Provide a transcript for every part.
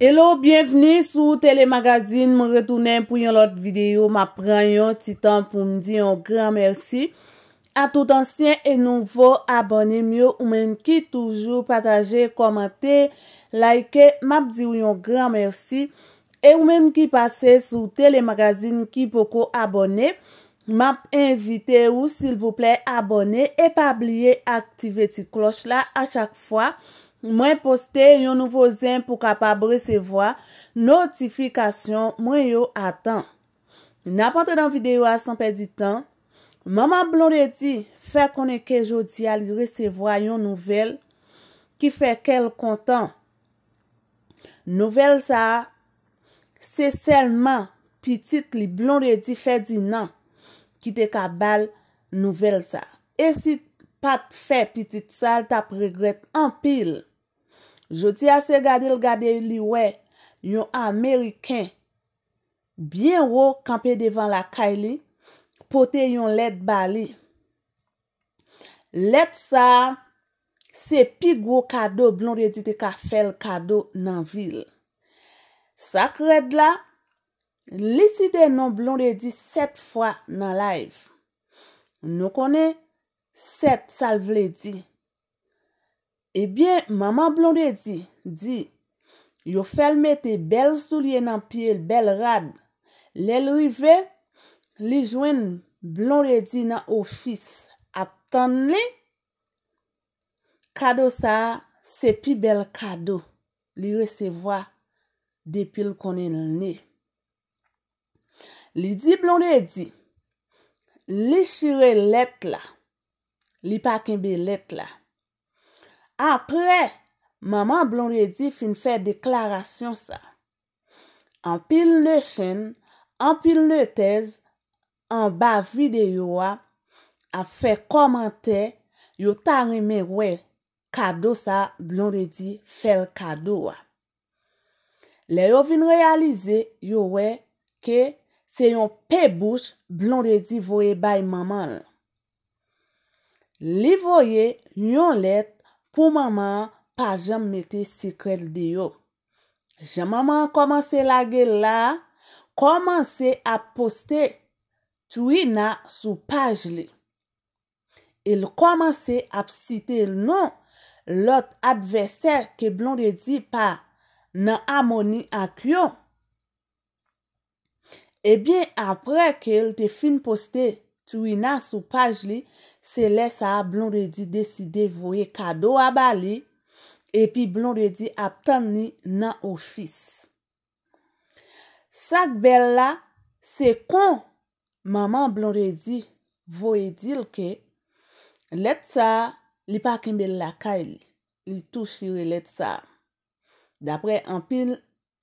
Hello, bienveni sou telemagazine. Mwen retounen pou yon lot videyo. Mwen pren yon titan pou mdi yon gran mersi. A tout ansyen e nouvo abone myo. Ou men ki toujou pataje, komante, like. Mwen ap di yon gran mersi. E ou men ki pase sou telemagazine ki poko abone. Mwen ap invite ou sil vople abone. E pa blie aktive ti kloch la a chak fwa. Mwen poste yon nouvo zem pou kapab resevoa notifikasyon mwen yo atan. N apante dan videyo asan pe di tan, maman blon de di fe konen ke jodi al yon resevoa yon nouvel ki fe kel kontan. Nouvel sa, se selman pitit li blon de di fe di nan ki te kabal nouvel sa. E si pat fe pitit sa, tap regret empil. Joti ase gade l gade li we, yon Ameriken. Bien ro kampe devan la kay li, pote yon led bali. Led sa, se pi gwo kado blon redi te ka fel kado nan vil. Sakred la, liside non blon redi set fwa nan live. Nou kone set sal vledi. Ebyen, maman blonde di, di, yo fel mette bel soulye nan piye bel rad. Le lrive, li jwen blonde di nan ofis. Aptan li, kado sa sepi bel kado li resevoa depil konen lne. Li di blonde di, li shire let la, li pakenbe let la. Apre, maman blonredi fin fè deklarasyon sa. An pil ne chen, an pil ne tez, an ba videyo a, a fè komante, yo tan reme we, kado sa blonredi fel kado a. Le yo vin realize, yo we, ke se yon pe bouch blonredi voye bay maman la. Li voye, yon let, pou maman pajam nete sekred de yo. Je maman komanse la gel la, komanse ap poste tuina sou paj li. El komanse ap site non lot apveser ke blon redi pa nan amoni ak yo. Ebyen eh apre ke el te fin poste, Twi na sou paj li, se lesa blon redi deside voye kado a bali, epi blon redi ap tan ni nan ofis. Sak bel la, se kon, maman blon redi voye dil ke, let sa li pakin bel la kay li, li tou shire let sa. Dapre an pil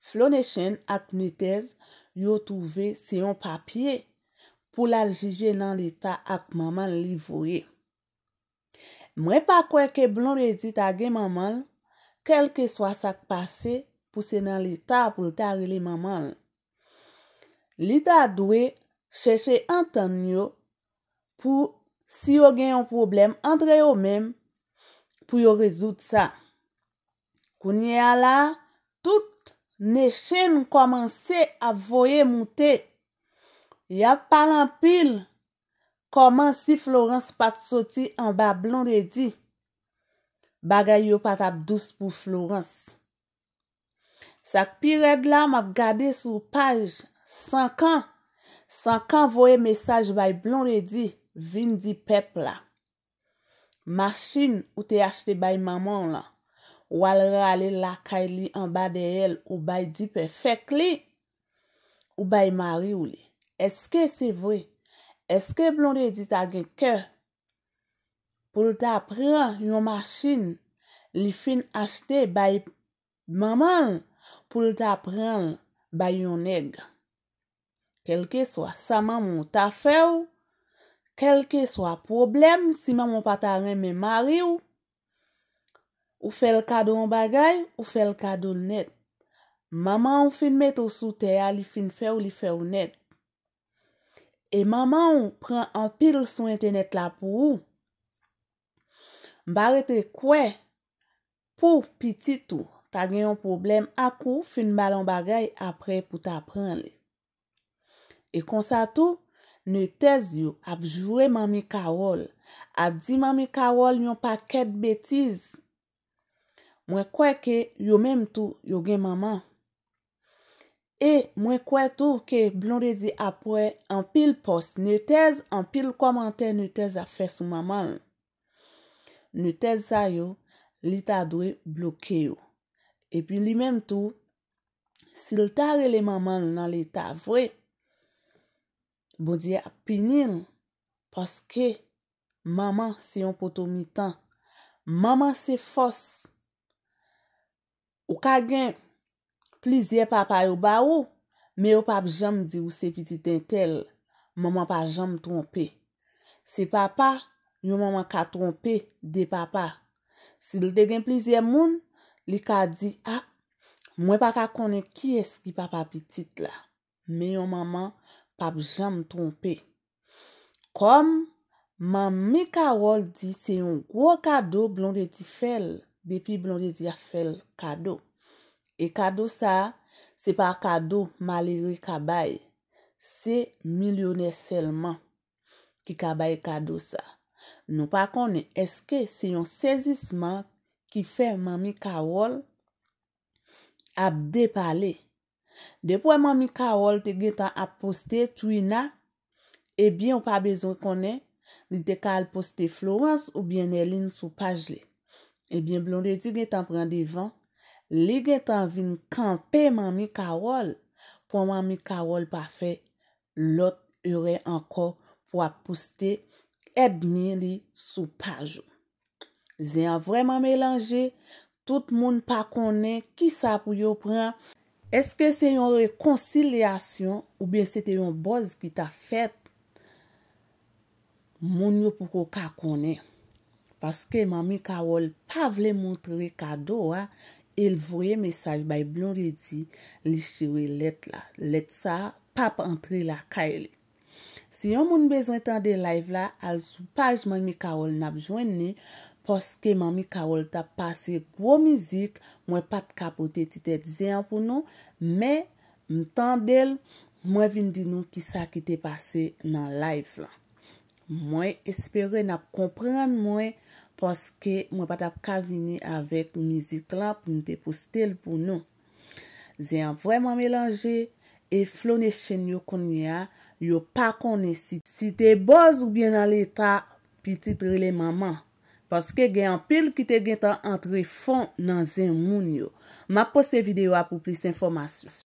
flonechen ak netez, yo touve se yon papye. pou la ljije nan lita ak mamal li voye. Mwen pa kwe ke blon rezi tagi mamal, kelke swa sak pase pou se nan lita pou lita reli mamal. Lita dwe cheche an tan yo, pou si yo gen yon problem andre yo men, pou yo rezout sa. Kounye ala, tout ne chen komanse avoye mouti, Ya palan pil, koman si Florence pat soti an ba blon redi, bagay yo pat ap dous pou Florence. Sak pi red la, ma gade sou paj, sankan, sankan voye mesaj bay blon redi, vin di pep la. Maschin ou te achte bay maman la, ou alre ale lakay li an ba de el, ou bay di pefek li, ou bay mari ou li. Eske se vwe? Eske blondi di ta gen kè? Poul ta pran yon masin li fin achte bay maman pou lita pran bay yon neg. Kelke swa sa mamon ta fèw. Kelke swa problem si mamon pa ta reme mari ou. Ou fèl kado yon bagay ou fèl kado net. Maman ou fin met ou sou teya li fin fèw li fèw net. E maman ou pren an pil sou internet la pou ou. Barre te kwe pou piti tou ta gen yon problem akou fin balon bagay apre pou ta pran li. E konsa tou ne tez yo ap jure mami karol ap di mami karol yon paket betiz. Mwen kwe ke yo menm tou yo gen maman. E, mwen kwe tou ke blon redi apwe, an pil pos, ne tez an pil komante ne tez a fe sou mamal. Ne tez zayou, li ta dwe blokeyo. E pi li menm tou, si l tare le mamal nan li ta vwe, bon di apinil, pos ke, maman se yon poto mi tan. Maman se fos. Ou kagen, Plizye papa yo ba ou, me yo pap jam di ou se pitit entel, maman pa jam trompe. Se papa, yon maman ka trompe de papa. Se l de gen plizye moun, li ka di, a, ah, mwen pa ka konen ki eski papa pitit la. Me yon maman pap jam trompe. Kom, mami ka wol di se yon kwo kado blon de di fel, depi blon de di afel kado. E kado sa, se pa kado maleri kabae, se milyonè selman ki kabae kado sa. Nou pa konè, eske se yon sezisman ki fè mami kawol ap depale. Depwe mami kawol te gen tan ap poste Twina, ebyen ou pa bezon konè, li te kal poste Florence ou bien Elin sou pajle. Ebyen blondè di gen tan pren devan. li gen tan vin kante mami Karol, pou mami Karol pa fe, lot yure anko pou ap puste, edmiri sou pajou. Ze an vreman melange, tout moun pa konen, ki sa pou yo pren? Eske se yon rekoncilasyon, ou biye se te yon boz ki ta fet, moun yo pou ko ka konen. Paske mami Karol pa vle montre kado a, El vwe mesaj bay blon redi li chewe let la. Let sa pap antre la ka ele. Se yon moun bezwen tan de live la, al sou paj man mi kaol nap jwen ne. Poske man mi kaol tap pase gwo mizik. Mwen pat kapote titet zyen pou nou. Me, m tan del, mwen vin di nou ki sa ki te pase nan live la. Mwen espere nap komprende mwen. Poske mwen pat ap kavini avèk ou mizik la pou mwen te postel pou nou. Zeyan vwèman mélange, e flou ne chen yo konye a, yo pa konye si. Si te boz ou bien nan l'eta, pi titre le maman. Poske gen an pil ki te gen tan antre fon nan zeyan moun yo. Ma pose videyo apou plis informasyon.